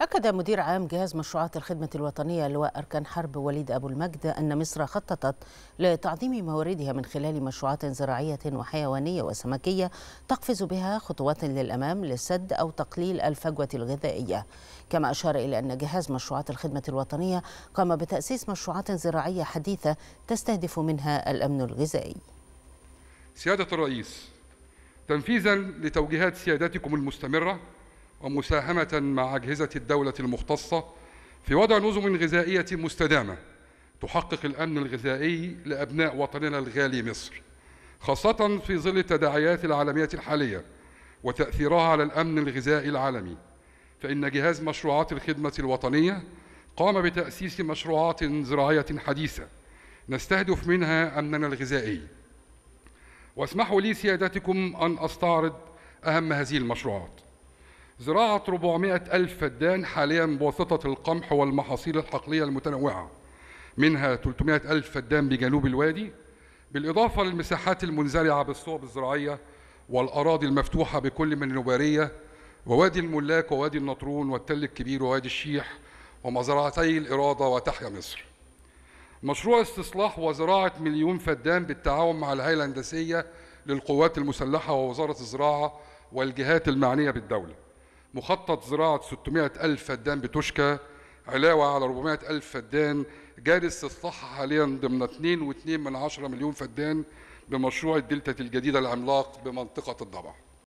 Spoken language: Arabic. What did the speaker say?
أكد مدير عام جهاز مشروعات الخدمة الوطنية لواء أركان حرب وليد أبو المجد أن مصر خططت لتعظيم مواردها من خلال مشروعات زراعية وحيوانية وسمكية تقفز بها خطوات للأمام لسد أو تقليل الفجوة الغذائية كما أشار إلى أن جهاز مشروعات الخدمة الوطنية قام بتأسيس مشروعات زراعية حديثة تستهدف منها الأمن الغذائي سيادة الرئيس تنفيذا لتوجيهات سيادتكم المستمرة ومساهمة مع أجهزة الدولة المختصة في وضع نظم غذائية مستدامة تحقق الأمن الغذائي لأبناء وطننا الغالي مصر خاصة في ظل التداعيات العالمية الحالية وتأثيرها على الأمن الغذائي العالمي فإن جهاز مشروعات الخدمة الوطنية قام بتأسيس مشروعات زراعية حديثة نستهدف منها أمننا الغذائي واسمحوا لي سيادتكم أن أستعرض أهم هذه المشروعات زراعة 400 ألف فدان حاليا بواسطة القمح والمحاصيل الحقلية المتنوعة منها 300 ألف فدان بجنوب الوادي بالإضافة للمساحات المنزرعة بالصوب الزراعية والأراضي المفتوحة بكل من النبارية ووادي الملاك ووادي النطرون والتل الكبير ووادي الشيح ومزرعتي الإرادة وتحيا مصر مشروع استصلاح وزراعة مليون فدان بالتعاون مع الهيئة الهندسية للقوات المسلحة ووزارة الزراعة والجهات المعنية بالدولة مخطط زراعة 600 ألف فدان بتوشكا علاوة على 400 ألف فدان جاري استصلاحها حاليا ضمن 2.2 من مليون فدان بمشروع الدلتا الجديدة العملاق بمنطقة الضبع